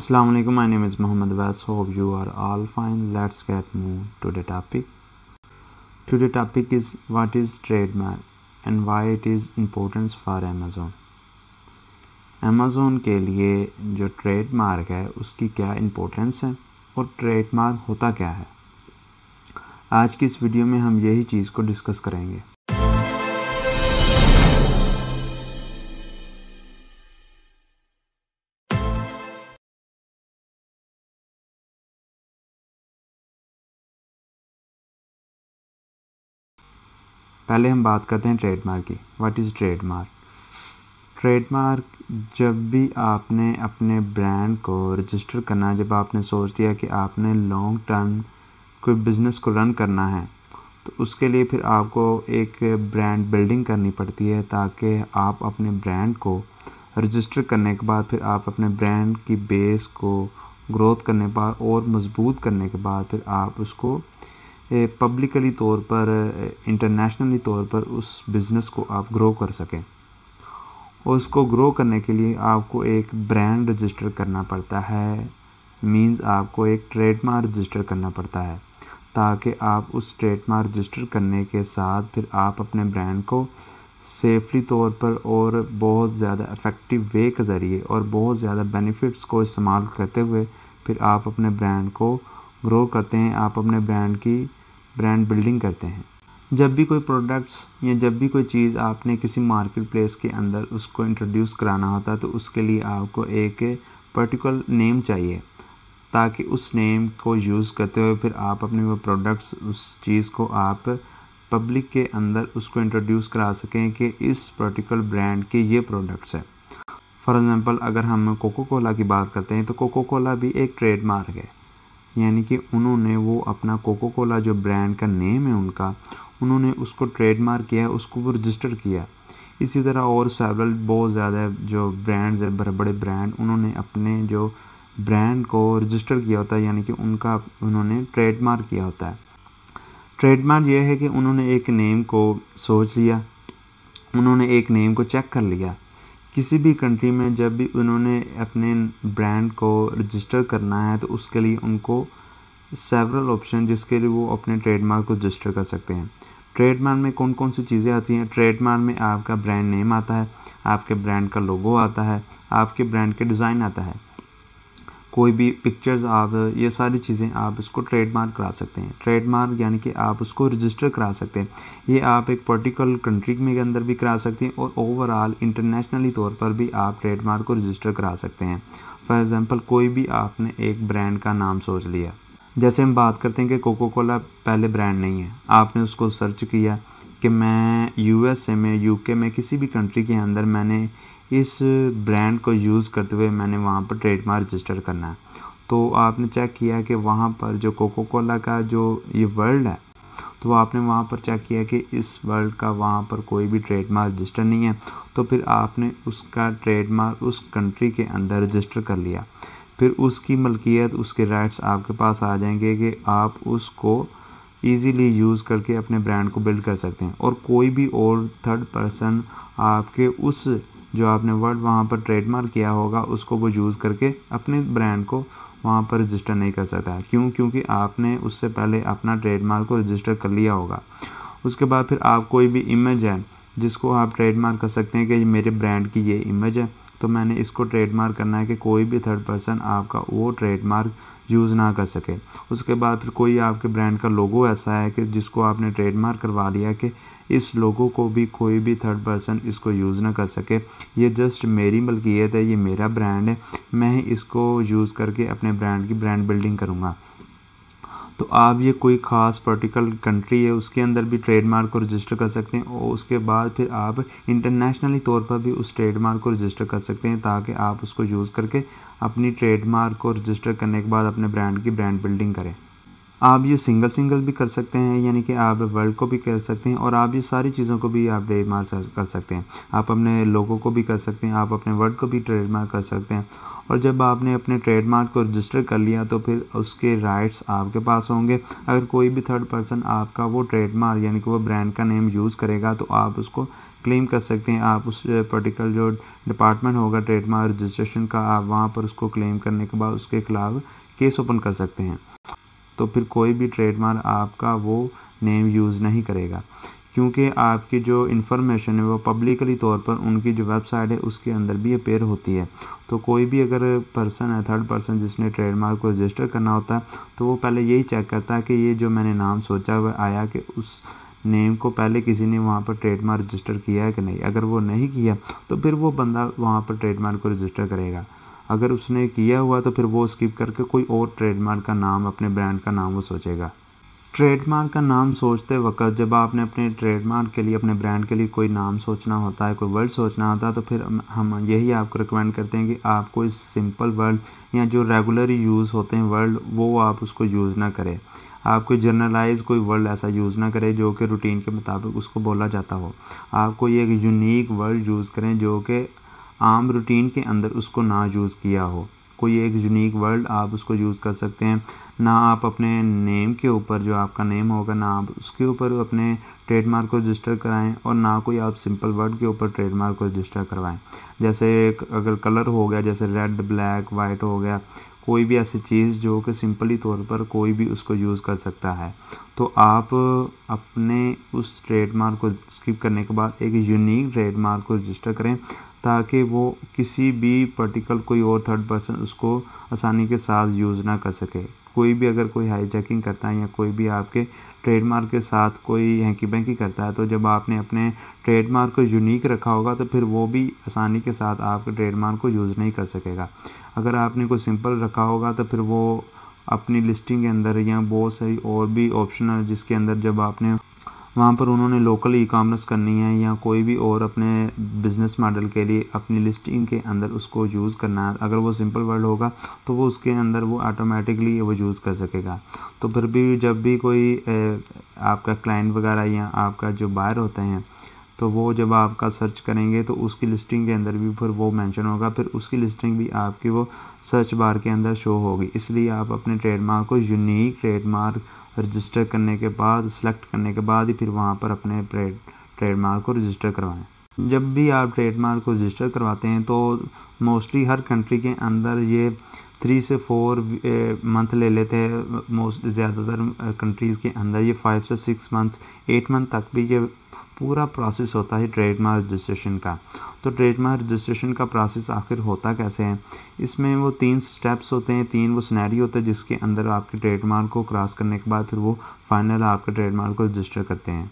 Assalamu alaikum my name is Muhammad Abbas hope you are all fine let's get move to the topic today topic is what is trademark and why it is important for Amazon Amazon के लिए जो trademark है उसकी क्या importance है और trademark होता क्या है आज की इस वीडियो में हम यही चीज़ को डिस्कस करेंगे पहले हम बात करते हैं ट्रेडमार्क की व्हाट इज़ ट्रेडमार्क ट्रेडमार्क जब भी आपने अपने ब्रांड को रजिस्टर करना है जब आपने सोच दिया कि आपने लॉन्ग टर्म कोई बिज़नेस को रन करना है तो उसके लिए फिर आपको एक ब्रांड बिल्डिंग करनी पड़ती है ताकि आप अपने ब्रांड को रजिस्टर करने के बाद फिर आप अपने ब्रांड की बेस को ग्रोथ करने के बाद और मजबूत करने के बाद फिर आप उसको पब्लिकली तौर पर इंटरनेशनली तौर पर उस बिज़नेस को आप ग्रो कर सकें और उसको ग्रो करने के लिए आपको एक ब्रांड रजिस्टर करना पड़ता है मींस आपको एक ट्रेडमार्क रजिस्टर करना पड़ता है ताकि आप उस ट्रेडमार्क रजिस्टर करने के साथ फिर आप अपने ब्रांड को सेफली तौर पर और बहुत ज़्यादा इफ़ेक्टिव वे के ज़रिए और बहुत ज़्यादा बेनिफिट्स को इस्तेमाल करते हुए फिर आप अपने ब्रांड को ग्रो करते हैं आप अपने ब्रांड की ब्रांड बिल्डिंग करते हैं जब भी कोई प्रोडक्ट्स या जब भी कोई चीज़ आपने किसी मार्केट प्लेस के अंदर उसको इंट्रोड्यूस कराना होता है तो उसके लिए आपको एक पर्टिकुलर नेम चाहिए ताकि उस नेम को यूज़ करते हुए फिर आप अपने वो प्रोडक्ट्स उस चीज़ को आप पब्लिक के अंदर उसको इंट्रोड्यूस करा सकें कि इस पर्टिकुलर ब्रांड के ये प्रोडक्ट्स हैं फॉर एग्ज़ाम्पल अगर हम कोको कोला की बात करते हैं तो कोको कोला भी एक ट्रेडमार्क है यानी कि उन्होंने वो अपना कोको कोला जो ब्रांड का नेम है उनका उन्होंने उसको ट्रेडमार्क किया उसको वो रजिस्टर किया इसी तरह और सेवरल बहुत ज़्यादा जो ब्रांड्स हैं बड़े बड़े ब्रांड उन्होंने अपने जो ब्रांड को रजिस्टर किया होता है यानी कि उनका उन्होंने ट्रेडमार्क किया होता है ट्रेडमार्क यह है कि उन्होंने एक नेम को सोच लिया उन्होंने एक नेम को चेक कर लिया किसी भी कंट्री में जब भी उन्होंने अपने ब्रांड को रजिस्टर करना है तो उसके लिए उनको सेवरल ऑप्शन जिसके लिए वो अपने ट्रेडमार्क को रजिस्टर कर सकते हैं ट्रेडमार्क में कौन कौन सी चीज़ें आती हैं ट्रेडमार्क में आपका ब्रांड नेम आता है आपके ब्रांड का लोगो आता है आपके ब्रांड के डिज़ाइन आता है कोई भी पिक्चर्स आप ये सारी चीज़ें आप उसको ट्रेडमार्क करा सकते हैं ट्रेडमार्क यानी कि आप उसको रजिस्टर करा सकते हैं ये आप एक पर्टिकुलर कंट्री में के अंदर भी करा सकते हैं और ओवरऑल इंटरनेशनली तौर पर भी आप ट्रेडमार्क को रजिस्टर करा सकते हैं फॉर एग्ज़ाम्पल कोई भी आपने एक ब्रांड का नाम सोच लिया जैसे हम बात करते हैं कि कोको कोला पहले ब्रांड नहीं है आपने उसको सर्च किया कि मैं यूएसए में यूके में किसी भी कंट्री के अंदर मैंने इस ब्रांड को यूज़ करते हुए मैंने वहाँ पर ट्रेडमार्क रजिस्टर करना है तो आपने चेक किया कि वहाँ पर जो कोको कोला का जो ये वर्ल्ड है तो आपने वहाँ पर चेक किया कि इस वर्ल्ड का वहाँ पर कोई भी ट्रेडमार्क रजिस्टर नहीं है तो फिर आपने उसका ट्रेडमार्क उस कंट्री के अंदर रजिस्टर कर लिया फिर उसकी मलकियत उसके राइट्स आपके पास आ जाएंगे कि आप उसको ईज़िली यूज़ करके अपने ब्रांड को बिल्ड कर सकते हैं और कोई भी और थर्ड पर्सन आपके उस जो आपने वर्ड वहाँ पर ट्रेडमार्क किया होगा उसको वो यूज़ करके अपने ब्रांड को वहाँ पर रजिस्टर नहीं कर सकता है क्यों क्योंकि आपने उससे पहले अपना ट्रेडमार्क को रजिस्टर कर लिया होगा उसके बाद फिर आप कोई भी इमेज है जिसको आप ट्रेडमार्क कर सकते हैं कि मेरे ब्रांड की ये इमेज है तो मैंने इसको ट्रेडमार्क करना है कि कोई भी थर्ड पर्सन आपका वो ट्रेडमार्क यूज़ ना कर सके उसके बाद फिर कोई आपके ब्रांड का लोगो ऐसा है कि जिसको आपने ट्रेडमार्क करवा लिया कि इस लोगो को भी कोई भी थर्ड पर्सन इसको यूज़ ना कर सके ये जस्ट मेरी मलकियत है ये मेरा ब्रांड है मैं इसको यूज़ करके अपने ब्रांड की ब्रांड बिल्डिंग करूँगा तो आप ये कोई ख़ास पर्टिकुलर कंट्री है उसके अंदर भी ट्रेडमार्क को रजिस्टर कर सकते हैं और उसके बाद फिर आप इंटरनेशनली तौर पर भी उस ट्रेडमार्क को रजिस्टर कर सकते हैं ताकि आप उसको यूज़ करके अपनी ट्रेडमार्क को रजिस्टर करने के बाद अपने ब्रांड की ब्रांड बिल्डिंग करें आप ये सिंगल सिंगल भी कर सकते हैं यानी कि आप वर्ल्ड को भी कर सकते हैं और आप ये सारी चीज़ों को भी आप ट्रेडमार्क कर सकते हैं आप अपने लोगों को भी कर सकते हैं आप अपने वर्ड को भी ट्रेडमार्क कर सकते हैं और जब आपने अपने ट्रेडमार्क को रजिस्टर कर लिया तो फिर उसके राइट्स आपके पास होंगे अगर कोई भी थर्ड पर्सन आपका वो ट्रेडमार्क यानी कि वो ब्रांड का नेम यूज़ करेगा तो आप उसको क्लेम कर सकते हैं आप उस पर्टिकुलर जो डिपार्टमेंट होगा ट्रेडमार्क रजिस्ट्रेशन का आप वहाँ पर उसको क्लेम करने के बाद उसके खिलाफ केस ओपन कर सकते हैं तो फिर कोई भी ट्रेडमार्क आपका वो नेम यूज़ नहीं करेगा क्योंकि आपकी जो इन्फॉर्मेशन है वो पब्लिकली तौर पर उनकी जो वेबसाइट है उसके अंदर भी अपेयर होती है तो कोई भी अगर पर्सन है थर्ड पर्सन जिसने ट्रेडमार्क को रजिस्टर करना होता है तो वो पहले यही चेक करता है कि ये जो मैंने नाम सोचा हुआ आया कि उस नेम को पहले किसी ने वहाँ पर ट्रेडमार्क रजिस्टर किया है कि नहीं अगर वो नहीं किया तो फिर वो बंदा वहाँ पर ट्रेडमार्क को रजिस्टर करेगा अगर उसने किया हुआ तो फिर वो स्किप करके कोई और ट्रेडमार्क का नाम अपने ब्रांड का नाम वो सोचेगा ट्रेडमार्क का नाम सोचते वक्त जब आपने अपने ट्रेडमार्क के लिए अपने ब्रांड के लिए कोई नाम सोचना होता है कोई वर्ड सोचना होता है तो फिर हम यही आपको रिकमेंड करते हैं कि आप कोई सिंपल वर्ड या जो रेगुलर यूज़ होते हैं वर्ड वो आप उसको यूज़ ना करें आप कोई जर्नलाइज कोई वर्ड ऐसा यूज़ ना करें जो कि रूटीन के मुताबिक उसको बोला जाता हो आपको ये एक यूनिक वर्ड यूज़ करें जो कि आम रूटीन के अंदर उसको ना यूज़ किया हो कोई एक यूनिक वर्ड आप उसको यूज़ कर सकते हैं ना आप अपने नेम के ऊपर जो आपका नेम होगा ना आप उसके ऊपर अपने ट्रेडमार्क को रजिस्टर कराएं और ना कोई आप सिंपल वर्ड के ऊपर ट्रेडमार्क को रजिस्टर करवाएं जैसे अगर कलर हो गया जैसे रेड ब्लैक वाइट हो गया कोई भी ऐसी चीज़ जो कि सिंपली तौर पर कोई भी उसको यूज़ कर सकता है तो आप अपने उस ट्रेडमार्क को स्किप करने के बाद एक यूनिक ट्रेडमार्क को रजिस्टर करें ताकि वो किसी भी पर्टिकुलर कोई और थर्ड पर्सन उसको आसानी के साथ यूज़ ना कर सके कोई भी अगर कोई हाईजैकिंग करता है या कोई भी आपके ट्रेडमार्क के साथ कोई हैंकी बैंकी करता है तो जब आपने अपने ट्रेडमार्क को यूनिक रखा होगा तो फिर वो भी आसानी के साथ आपके ट्रेडमार्क को यूज़ नहीं कर सकेगा अगर आपने कोई सिंपल रखा होगा तो फिर वो अपनी लिस्टिंग के अंदर या बहुत सारी और भी ऑप्शन है जिसके अंदर जब आपने वहाँ पर उन्होंने लोकल ई कामर्स करनी है या कोई भी और अपने बिज़नेस मॉडल के लिए अपनी लिस्टिंग के अंदर उसको यूज़ करना है अगर वो सिंपल वर्ड होगा तो वो उसके अंदर वो ऑटोमेटिकली वो यूज़ कर सकेगा तो फिर भी जब भी कोई आपका क्लाइंट वगैरह या आपका जो बायर होते हैं तो वो जब आपका सर्च करेंगे तो उसकी लिस्टिंग के अंदर भी फिर वो मेंशन होगा फिर उसकी लिस्टिंग भी आपकी वो सर्च बार के अंदर शो होगी इसलिए आप अपने ट्रेडमार्क को यूनिक ट्रेडमार्क रजिस्टर करने के बाद सेलेक्ट करने के बाद ही फिर वहाँ पर अपने ट्रेडमार्क को रजिस्टर करवाएँ जब भी आप ट्रेडमार्क को रजिस्टर करवाते हैं तो मोस्टली हर कंट्री के अंदर ये थ्री से फोर मंथ ले लेते हैं मोस्ट ज़्यादातर कंट्रीज़ के अंदर ये फाइव से सिक्स मंथ्स एट मंथ तक भी ये पूरा प्रोसेस होता है ट्रेडमार्क रजिस्ट्रेशन का तो ट्रेडमार्क रजिस्ट्रेशन का प्रोसेस आखिर होता कैसे है इसमें वो तीन स्टेप्स होते हैं तीन वो स्नैरी होते हैं जिसके अंदर आपके ट्रेडमार्क को क्रॉस करने के बाद फिर वो फाइनल आपके ट्रेडमार्क को रजिस्टर करते हैं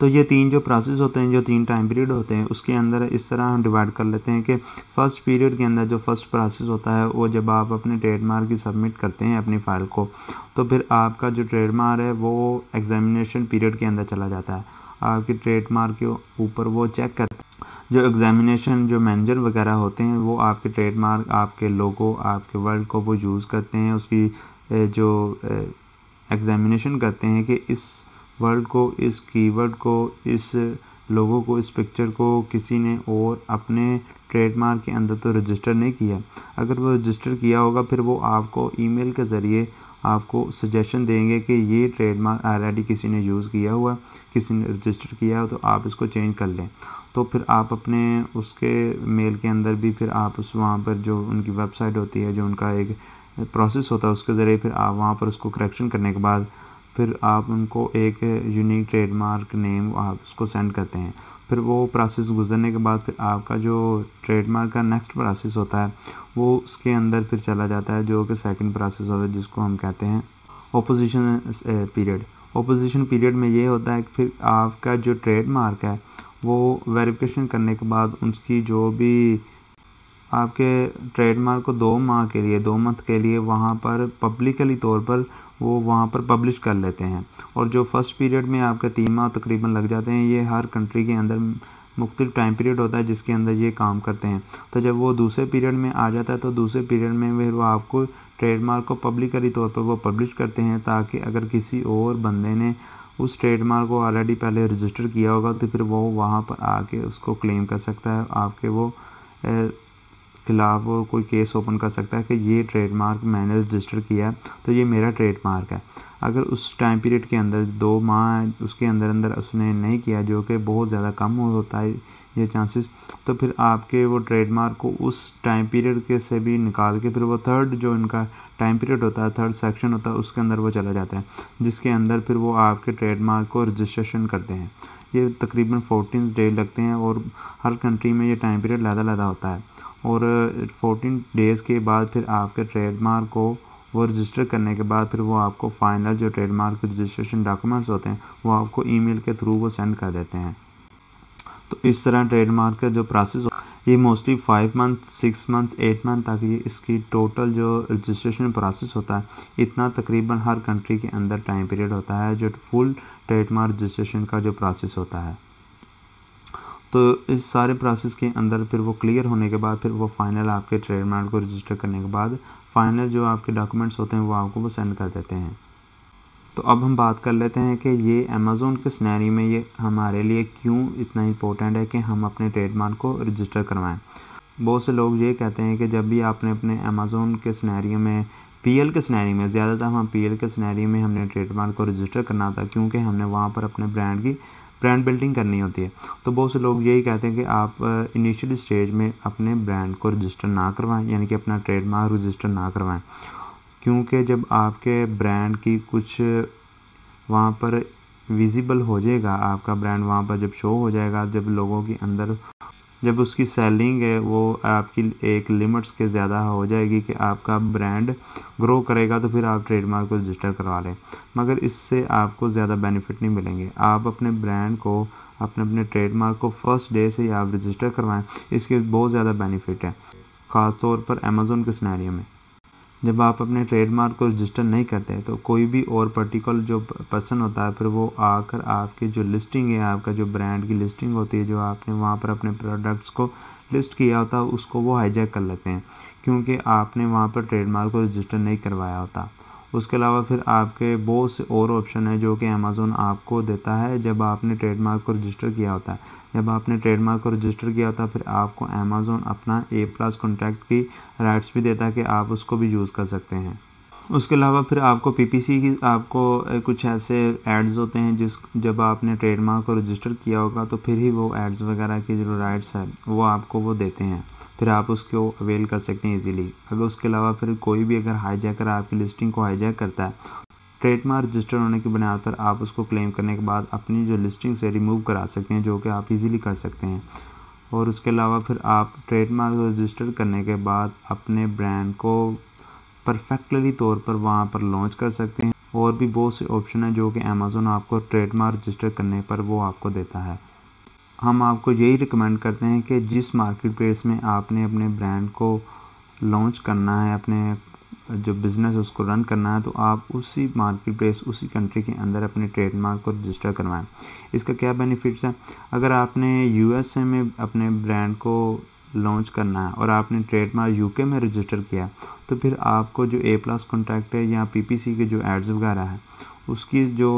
तो ये तीन जो प्रोसेस होते हैं जो तीन टाइम पीरियड होते हैं उसके अंदर इस तरह हम डिवाइड कर लेते हैं कि फ़र्स्ट पीरियड के अंदर जो फर्स्ट प्रोसेस होता है वो जब आप अपने ट्रेडमार्क की सबमिट करते हैं अपनी फ़ाइल को तो फिर आपका जो ट्रेडमार्क है वो एग्जामिनेशन पीरियड के अंदर चला जाता है आपकी ट्रेडमार्क के ऊपर वो चेक करते हैं जो एग्जामिनेशन जो मैनेजर वगैरह होते हैं वो आपके ट्रेडमार्क आपके लोगो आपके वर्ड को वो यूज़ करते हैं उसकी जो एग्जामिनेशन करते हैं कि इस वर्ड को इस कीवर्ड को इस लोगों को इस पिक्चर को किसी ने और अपने ट्रेडमार्क के अंदर तो रजिस्टर नहीं किया अगर वो रजिस्टर किया होगा फिर वो आपको ईमेल के ज़रिए आपको सजेशन देंगे कि ये ट्रेडमार्क ऑलरेडी किसी ने यूज़ किया हुआ किसी ने रजिस्टर किया हो तो आप इसको चेंज कर लें तो फिर आप अपने उसके मेल के अंदर भी फिर आप उस वहाँ पर जो उनकी वेबसाइट होती है जो उनका एक प्रोसेस होता है उसके ज़रिए फिर आप वहाँ पर उसको करेक्शन करने के बाद फिर आप उनको एक यूनिक ट्रेडमार्क नेम आप उसको सेंड करते हैं फिर वो प्रोसेस गुजरने के बाद फिर आपका जो ट्रेडमार्क का नेक्स्ट प्रोसेस होता है वो उसके अंदर फिर चला जाता है जो कि सेकंड प्रोसेस होता है जिसको हम कहते हैं ओपोजिशन पीरियड ओपोजिशन पीरियड में ये होता है कि फिर आपका जो ट्रेडमार्क है वो वेरिफिकेशन करने के बाद उसकी जो भी आपके ट्रेडमार्क को दो माह के लिए दो मंथ के लिए वहाँ पर पब्लिकली तौर पर वो वहाँ पर पब्लिश कर लेते हैं और जो फर्स्ट पीरियड में आपके तीन माह तकरीबन लग जाते हैं ये हर कंट्री के अंदर मुख्तलिफ टाइम पीरियड होता है जिसके अंदर ये काम करते हैं तो जब वो दूसरे पीरियड में आ जाता है तो दूसरे पीरियड में फिर वो आपको ट्रेडमार्क को पब्लिकली तौर पर वो पब्लिश करते हैं ताकि अगर किसी और बंदे ने उस ट्रेडमार्क को ऑलरेडी पहले रजिस्टर किया होगा तो फिर वो वहाँ पर आके उसको क्लेम कर सकता है आपके वो खिलाफ कोई केस ओपन कर सकता है कि ये ट्रेडमार्क मैंने रजिस्टर किया है तो ये मेरा ट्रेडमार्क है अगर उस टाइम पीरियड के अंदर दो माह उसके अंदर अंदर उसने नहीं किया जो कि बहुत ज़्यादा कम होता है ये चांसेस तो फिर आपके वो ट्रेडमार्क को उस टाइम पीरियड के से भी निकाल के फिर वो थर्ड जो इनका टाइम पीरियड होता है थर्ड सेक्शन होता है उसके अंदर वो चला जाता है जिसके अंदर फिर वो आपके ट्रेडमार्क को रजिस्ट्रेशन करते हैं ये तकरीबन फोर्टीन डे लगते हैं और हर कंट्री में ये टाइम पीरियड लादा लादा होता है और फोर्टीन डेज़ के बाद फिर आपके ट्रेडमार्क को वो रजिस्टर करने के बाद फिर वो आपको फाइनल जो ट्रेडमार्क रजिस्ट्रेशन डॉक्यूमेंट्स होते हैं वो आपको ईमेल के थ्रू वो सेंड कर देते हैं तो इस तरह ट्रेडमार्क का जो प्रोसेस ये mostly five month six month eight month तक ये इसकी टोटल जो रजिस्ट्रेशन प्रोसेस होता है इतना तकरीबन हर कंट्री के अंदर टाइम पीरियड होता है जो फुल ट्रेडमार्क रजिस्ट्रेशन का जो प्रोसेस होता है तो इस सारे प्रोसेस के अंदर फिर वो क्लियर होने के बाद फिर वो फाइनल आपके ट्रेडमार्क को रजिस्टर करने के बाद फाइनल जो आपके डॉक्यूमेंट्स होते हैं वो आपको वो सेंड कर देते हैं तो अब हम बात कर लेते हैं कि ये अमेज़ोन के स्नैरी में ये हमारे लिए क्यों इतना इम्पोर्टेंट है कि हम अपने ट्रेडमार्क को रजिस्टर करवाएं बहुत से लोग ये कहते हैं कि जब भी आपने अपने अमेज़ोन के स्नैरी में पीएल के स्नैरी में ज़्यादातर हम पीएल के स्नैरी में हमने ट्रेडमार्क को रजिस्टर करना था क्योंकि हमने वहाँ पर अपने ब्रांड की ब्रांड बिल्डिंग करनी होती है तो बहुत से लोग यही कहते हैं कि आप इनिशियल स्टेज में अपने ब्रांड को रजिस्टर ना करवाएं यानी कि अपना ट्रेडमार्क रजिस्टर ना करवाएं क्योंकि जब आपके ब्रांड की कुछ वहाँ पर विजिबल हो जाएगा आपका ब्रांड वहाँ पर जब शो हो जाएगा जब लोगों के अंदर जब उसकी सेलिंग है वो आपकी एक लिमिट्स के ज़्यादा हो जाएगी कि आपका ब्रांड ग्रो करेगा तो फिर आप ट्रेडमार्क को रजिस्टर करवा लें मगर इससे आपको ज़्यादा बेनिफिट नहीं मिलेंगे आप अपने ब्रांड को अपने अपने ट्रेडमार्क को फर्स्ट डे से ही आप रजिस्टर करवाएं इसके बहुत ज़्यादा बेनिफिट है ख़ासतौर पर अमेज़ोन के सिनेरियो में जब आप अपने ट्रेडमार्क को रजिस्टर नहीं करते तो कोई भी और पर्टिकुलर जो पर्सन होता है फिर वो आकर आपकी जो लिस्टिंग है आपका जो ब्रांड की लिस्टिंग होती है जो आपने वहाँ पर अपने प्रोडक्ट्स को लिस्ट किया होता है उसको वो हाईजैक कर लेते हैं क्योंकि आपने वहाँ पर ट्रेडमार्क को रजिस्टर नहीं करवाया होता उसके अलावा फिर आपके बहुत से और ऑप्शन है जो कि अमेज़ोन आपको देता है जब आपने ट्रेडमार्क को रजिस्टर किया होता है जब आपने ट्रेडमार्क को रजिस्टर किया होता है फिर आपको अमेज़ोन अपना ए प्लस कॉन्ट्रैक्ट की राइट्स भी देता है कि आप उसको भी यूज़ कर सकते हैं उसके अलावा फिर आपको पीपीसी की आपको कुछ ऐसे एड्स होते हैं जिस जब आपने ट्रेडमार्क को रजिस्टर किया होगा तो फिर ही वो एड्स वगैरह की जो राइट्स है वो आपको वो देते हैं फिर आप उसको अवेल कर सकते हैं इजीली अगर उसके अलावा फिर कोई भी अगर हाईजैकर आपकी लिस्टिंग को हाईजैक करता है ट्रेडमार्क रजिस्टर होने की बुनियाद पर आप उसको क्लेम करने के बाद अपनी जो लिस्टिंग से रिमूव करा सकते हैं जो कि आप इजीली कर सकते हैं और उसके अलावा फिर आप ट्रेडमार्क रजिस्टर करने के बाद अपने ब्रांड को परफेक्टली तौर पर वहाँ पर लॉन्च कर सकते हैं और भी बहुत से ऑप्शन हैं जो कि अमेज़ोन आपको ट्रेडमार्क रजिस्टर करने पर वो आपको देता है हम आपको यही रिकमेंड करते हैं कि जिस मार्केट प्लेस में आपने अपने ब्रांड को लॉन्च करना है अपने जो बिज़नेस उसको रन करना है तो आप उसी मार्केट प्लेस उसी कंट्री के अंदर अपने ट्रेडमार्क को रजिस्टर करवाएं इसका क्या बेनिफिट्स है अगर आपने यूएसए में अपने ब्रांड को लॉन्च करना है और आपने ट्रेडमार्क यूके में रजिस्टर किया है तो फिर आपको जो ए प्लस कॉन्ट्रैक्ट है या पीपीसी के जो एड्स वगैरह है उसकी जो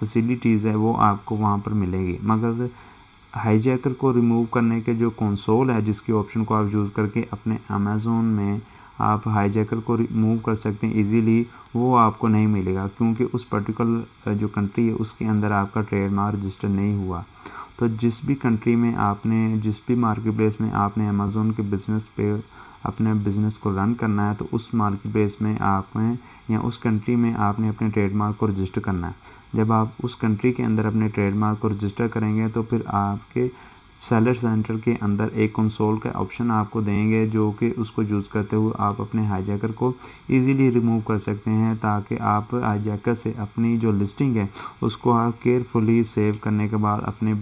फैसिलिटीज़ है वो आपको वहाँ पर मिलेगी मगर हाईजैकर को रिमूव करने के जो कंसोल है जिसकी ऑप्शन को आप यूज़ करके अपने अमेज़ोन में आप हाईजैकर को रिमूव कर सकते हैं इजीली वो आपको नहीं मिलेगा क्योंकि उस पर्टिकुलर जो कंट्री है उसके अंदर आपका ट्रेडमार्क रजिस्टर नहीं हुआ तो जिस भी कंट्री में आपने जिस भी मार्केट प्लेस में आपने अमेज़ोन के बिज़नेस पे अपने बिज़नेस को रन करना है तो उस मार्केट प्लेस में आपने या उस कंट्री में आपने अपने ट्रेडमार्क को रजिस्टर करना है जब आप उस कंट्री के अंदर अपने ट्रेडमार्क को रजिस्टर करेंगे तो फिर आपके सेलर सेंटर के अंदर एक कंसोल का ऑप्शन आपको देंगे जो कि उसको यूज़ करते हुए आप अपने हाईजैकर को इजीली रिमूव कर सकते हैं ताकि आप हाईजैकर से अपनी जो लिस्टिंग है उसको आप केयरफुली सेव करने के बाद अपने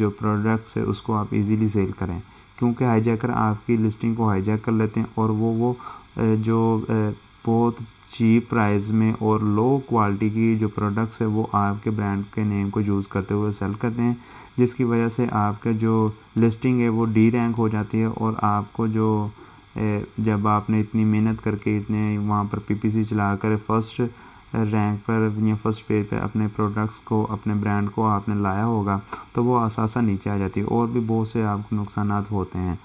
जो प्रोडक्ट्स है उसको आप इजीली सेल करें क्योंकि हाईजैकर आपकी लिस्टिंग को हाईजैक कर लेते हैं और वो वो जो बहुत चीप प्राइस में और लो क्वालिटी की जो प्रोडक्ट्स है वो आपके ब्रांड के नेम को यूज़ करते हुए सेल करते हैं जिसकी वजह से आपके जो लिस्टिंग है वो डी रैंक हो जाती है और आपको जो जब आपने इतनी मेहनत करके इतने वहाँ पर पीपीसी चलाकर फर्स्ट रैंक पर या फर्स्ट पेज पर अपने प्रोडक्ट्स को अपने ब्रांड को आपने लाया होगा तो वो आसासा नीचे आ जाती है और भी बहुत से आपको नुकसान होते हैं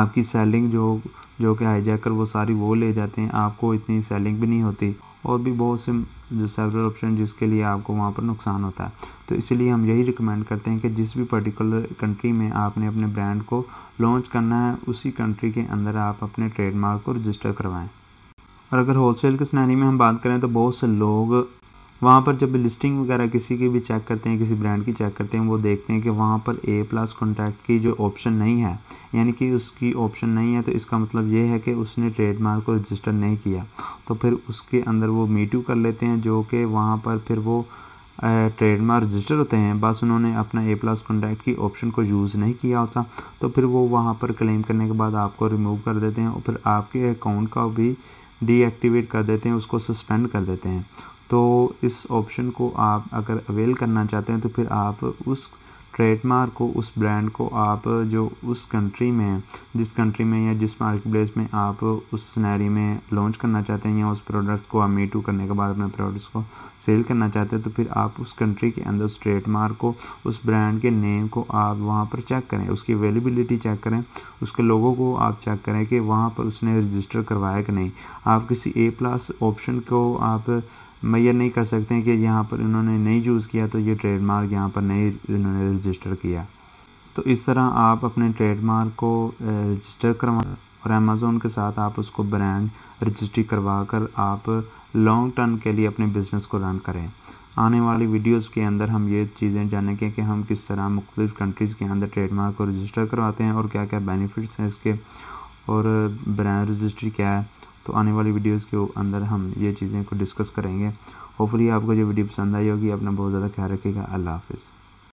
आपकी सेलिंग जो जो कि हाईजैकर वो सारी वो ले जाते हैं आपको इतनी सेलिंग भी नहीं होती और भी बहुत से जो सेवरल ऑप्शन जिसके लिए आपको वहाँ पर नुकसान होता है तो इसलिए हम यही रिकमेंड करते हैं कि जिस भी पर्टिकुलर कंट्री में आपने अपने ब्रांड को लॉन्च करना है उसी कंट्री के अंदर आप अपने ट्रेडमार्क को रजिस्टर करवाएँ और अगर होलसेल की सैनी में हम बात करें तो बहुत से लोग वहाँ पर जब लिस्टिंग वगैरह किसी की भी चेक करते हैं किसी ब्रांड की चेक करते हैं वो देखते हैं कि वहाँ पर ए प्लस कॉन्टैक्ट की जो ऑप्शन नहीं है यानी कि उसकी ऑप्शन नहीं है तो इसका मतलब ये है कि उसने ट्रेडमार्क को रजिस्टर नहीं किया तो फिर उसके अंदर वो मीटू कर लेते हैं जो कि वहाँ पर फिर वो ट्रेडमार्क रजिस्टर होते हैं बस उन्होंने अपना ए प्लस कॉन्टैक्ट की ऑप्शन को यूज़ नहीं किया होता तो फिर वो वहाँ पर क्लेम करने के बाद आपको रिमूव कर देते हैं और फिर आपके अकाउंट का भी डीएक्टिवेट कर देते हैं उसको सस्पेंड कर देते हैं तो इस ऑप्शन को आप अगर अवेल करना चाहते हैं तो फिर आप उस ट्रेडमार्क को उस ब्रांड को आप जो उस कंट्री में जिस कंट्री में या जिस मार्केट प्लेस में आप उस सिनेरी में लॉन्च करना चाहते हैं या उस प्रोडक्ट्स को आप मीटू करने के बाद अपने प्रोडक्ट्स को सेल करना चाहते हैं तो फिर आप उस कंट्री के अंदर उस ट्रेडमार्क को उस ब्रांड के नेम को आप वहाँ पर चेक करें उसकी अवेलेबिलिटी चेक करें उसके लोगों को आप चेक करें कि वहाँ पर उसने रजिस्टर करवाया कि नहीं आप किसी ए प्लस ऑप्शन को आप ये नहीं कर सकते कि यहाँ पर इन्होंने नहीं चूज़ किया तो ये ट्रेडमार्क यहाँ पर नहीं इन्होंने रजिस्टर किया तो इस तरह आप अपने ट्रेडमार्क को रजिस्टर करवा और अमेज़ोन के साथ आप उसको ब्रांड रजिस्ट्री करवा कर आप लॉन्ग टर्म के लिए अपने बिज़नेस को रन करें आने वाली वीडियोस के अंदर हम ये चीज़ें जानेंगे कि हम किस तरह मुख्तलिफ़ कंट्रीज़ के अंदर ट्रेडमार्क को रजिस्टर करवाते हैं और क्या क्या बेनिफिट्स हैं इसके और ब्रांड रजिस्ट्री क्या है तो आने वाली वीडियोज़ के अंदर हम ये चीज़ें को डिस्कस करेंगे होपफुली आपको जो वीडियो पसंद आई होगी अपना बहुत ज़्यादा ख्याल रखिएगा अल्लाह हाफिज़